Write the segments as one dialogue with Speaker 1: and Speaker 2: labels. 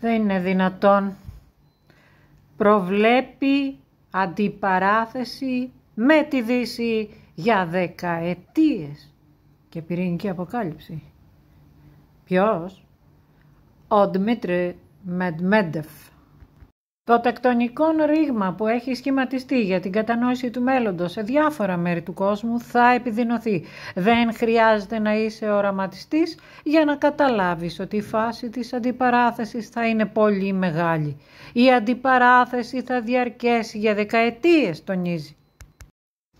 Speaker 1: Δεν είναι δυνατόν. Προβλέπει αντιπαράθεση με τη Δύση για δεκαετίες και πυρηνική αποκάλυψη. Ποιος? Ο Δημήτρη Μεντμέντεφ. Το τεκτονικό ρήγμα που έχει σχηματιστεί για την κατανόηση του μέλλοντος σε διάφορα μέρη του κόσμου θα επιδεινωθεί. Δεν χρειάζεται να είσαι οραματιστής για να καταλάβεις ότι η φάση της αντιπαράθεσης θα είναι πολύ μεγάλη. Η αντιπαράθεση θα διαρκέσει για δεκαετίες, τονίζει.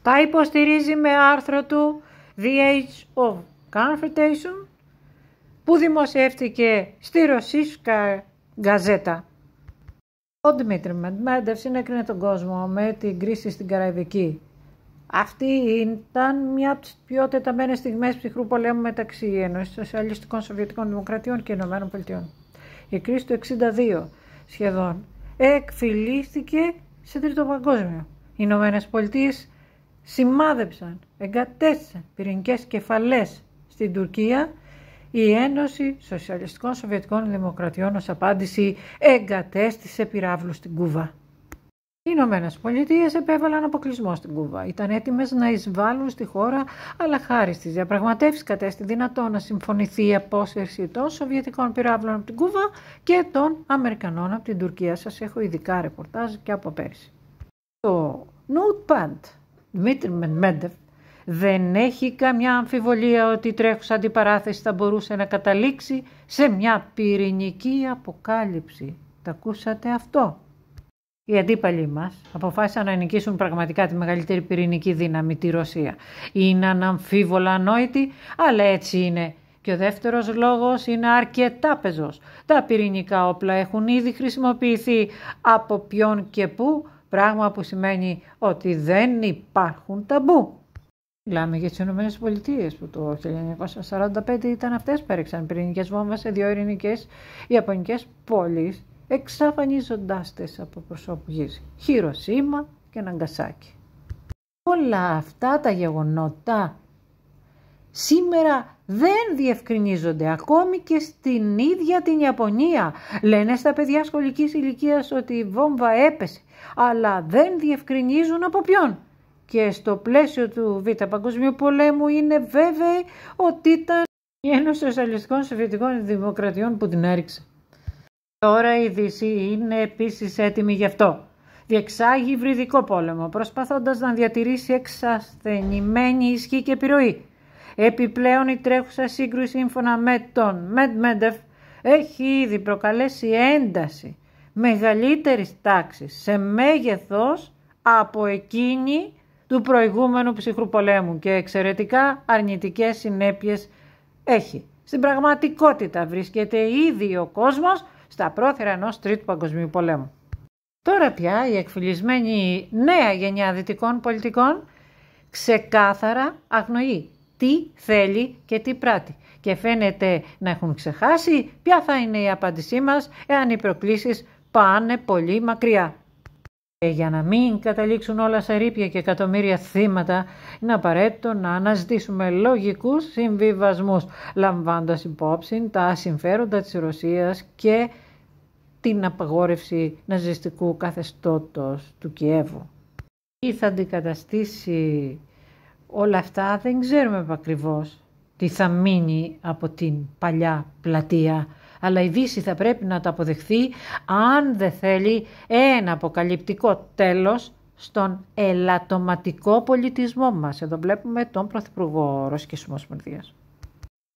Speaker 1: Τα υποστηρίζει με άρθρο του The Age of Confrontation που δημοσιεύτηκε στη Ρωσίσκα Γκαζέτα. Ο Δημήτρη Μεντμέντεφ συνέκρινε τον κόσμο με την κρίση στην Καραϊβική. Αυτή ήταν μια από τις πιο τεταμένες στιγμές ψυχρού πολέμου μεταξύ Ένωση Σοσιαλιστικών Σοβιετικών Δημοκρατιών και Ηνωμένων Πολιτειών. Η κρίση του 62 σχεδόν εκφυλίστηκε σε τρίτο παγκόσμιο. Οι Ηνωμένες Πολιτείες σημάδεψαν, εγκατέστησαν πυρηνικές κεφαλές στην Τουρκία η Ένωση Σοσιαλιστικών Σοβιετικών Δημοκρατιών ως απάντηση εγκατέστησε πυράβλους στην Κούβα. Οι Ηνωμένες Πολιτείες επέβαλαν αποκλεισμό στην Κούβα. Ήταν έτοιμες να εισβάλλουν στη χώρα, αλλά χάρη στις διαπραγματεύσεις κατέστη δυνατό να συμφωνηθεί η απόσυρση των Σοβιετικών πυράβλων από την Κούβα και των Αμερικανών από την Τουρκία. Σας έχω ειδικά ρεπορτάζ και από πέρσι. Το Παντ, Δημήτρη Μεντμέντεφ δεν έχει καμιά αμφιβολία ότι η τρέχουσα αντιπαράθεση θα μπορούσε να καταλήξει σε μια πυρηνική αποκάλυψη. Τα ακούσατε αυτό. Οι αντίπαλοι μας αποφάσισαν να νικήσουν πραγματικά τη μεγαλύτερη πυρηνική δύναμη, τη Ρωσία. Είναι αναμφίβολα ανόητη, αλλά έτσι είναι. Και ο δεύτερος λόγος είναι αρκετά πεζός. Τα πυρηνικά όπλα έχουν ήδη χρησιμοποιηθεί από ποιον και πού, πράγμα που σημαίνει ότι δεν υπάρχουν ταμπού. Μιλάμε για τις Πολιτείες που το 1945 ήταν αυτές που έριξαν πυρηνικέ βόμβε σε δύο ειρηνικές Ιαπωνικές πόλεις, εξαφανίζοντάς τις από προσώπου γης. Χειροσύμα και Ναγκασάκι. Όλα αυτά τα γεγονότα σήμερα δεν διευκρινίζονται ακόμη και στην ίδια την Ιαπωνία. Λένε στα παιδιά σχολικής ηλικίας ότι η βόμβα έπεσε, αλλά δεν διευκρινίζουν από ποιον και στο πλαίσιο του Β' Παγκοσμίου Πολέμου είναι βέβαιη ότι ήταν η Ένωση Σοσιαλιστικών Σοβιετικών Δημοκρατιών που την έριξε. Τώρα η Δύση είναι επίσης έτοιμη γι' αυτό. Διεξάγει υβριδικό πόλεμο, προσπαθώντας να διατηρήσει εξασθενημένη ισχύ και επιρροή. Επιπλέον η τρέχουσα σύγκρουση σύμφωνα με τον Μέντεφ έχει ήδη προκαλέσει ένταση μεγαλύτερης τάξης σε μέγεθος από εκείνη του προηγούμενου ψυχρού πολέμου και εξαιρετικά αρνητικές συνέπειες έχει. Στην πραγματικότητα βρίσκεται ήδη ο κόσμος στα πρόθυρα ενός τρίτου παγκοσμίου πολέμου. Τώρα πια η εκφυλισμένη νέα γενιά δυτικών πολιτικών ξεκάθαρα αγνοεί τι θέλει και τι πράττει και φαίνεται να έχουν ξεχάσει ποια θα είναι η απάντησή μας εάν οι προκλήσεις πάνε πολύ μακριά. Ε, για να μην καταλήξουν όλα σε ρήπια και εκατομμύρια θύματα, είναι απαραίτητο να αναζητήσουμε λογικούς συμβιβασμούς, λαμβάνοντας υπόψη τα συμφέροντα της Ρωσίας και την απαγόρευση ναζιστικού καθεστώτος του Κιέβου. Τι θα αντικαταστήσει όλα αυτά, δεν ξέρουμε ακριβώς τι θα μείνει από την παλιά πλατεία αλλά η Δύση θα πρέπει να τα αποδεχθεί αν δεν θέλει ένα αποκαλυπτικό τέλος στον ελαττωματικό πολιτισμό μας. Εδώ βλέπουμε τον Πρωθυπουργό Ρωσικής Ομοσπονδίας.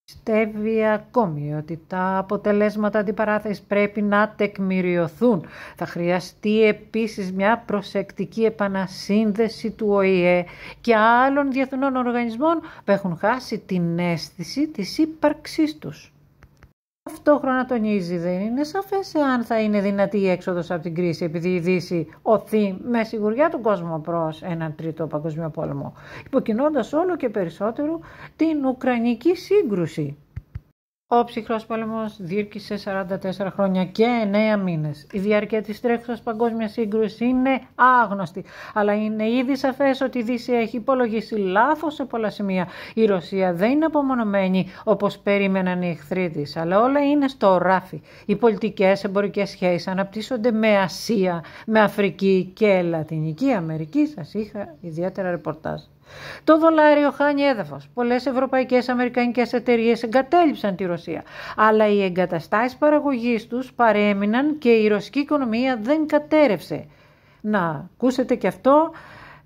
Speaker 1: Πιστεύει ακόμη ότι τα αποτελέσματα αντιπαράθεσης πρέπει να τεκμηριωθούν. Θα χρειαστεί επίσης μια προσεκτική επανασύνδεση του ΟΗΕ και άλλων διεθνών οργανισμών που έχουν χάσει την αίσθηση της ύπαρξής τους ταυτόχρονα τονίζει δεν είναι σαφές εάν θα είναι δυνατή η έξοδος από την κρίση επειδή η Δύση οθεί με σιγουριά τον κόσμο προς έναν τρίτο παγκοσμίο πόλεμο, υποκινώντας όλο και περισσότερο την Ουκρανική σύγκρουση. Ο ψυχρός πόλεμος διήρκησε 44 χρόνια και 9 μήνες. Η διάρκεια της τρέχουσας παγκόσμιας σύγκρουσης είναι άγνωστη, αλλά είναι ήδη σαφές ότι η Δύση έχει υπολογίσει λάθος σε πολλά σημεία. Η Ρωσία δεν είναι απομονωμένη όπως περίμεναν οι εχθροί τη, αλλά όλα είναι στο ράφι. Οι πολιτικές εμπορικές σχέσεις αναπτύσσονται με Ασία, με Αφρική και Λατινική Αμερική. Σας είχα ιδιαίτερα ρεπορτάζ. Το δολάριο χάνει έδαφος. Πολλές ευρωπαϊκές αμερικανικές εταιρείες εγκατέλειψαν τη Ρωσία. Αλλά οι εγκαταστάσεις παραγωγής τους παρέμειναν και η ρωσική οικονομία δεν κατέρευσε. Να ακούσετε και αυτό.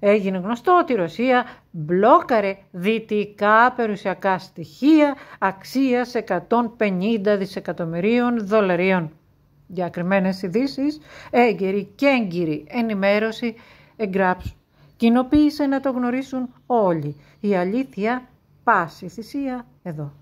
Speaker 1: Έγινε γνωστό ότι η Ρωσία μπλόκαρε δυτικά περιουσιακά στοιχεία αξίας 150 δισεκατομμυρίων δολαρίων. Για ειδήσεις, έγκαιρη και έγκυρη ενημέρωση εγγράψουν. Κοινοποίησε να το γνωρίσουν όλοι. Η αλήθεια πάση θυσία εδώ.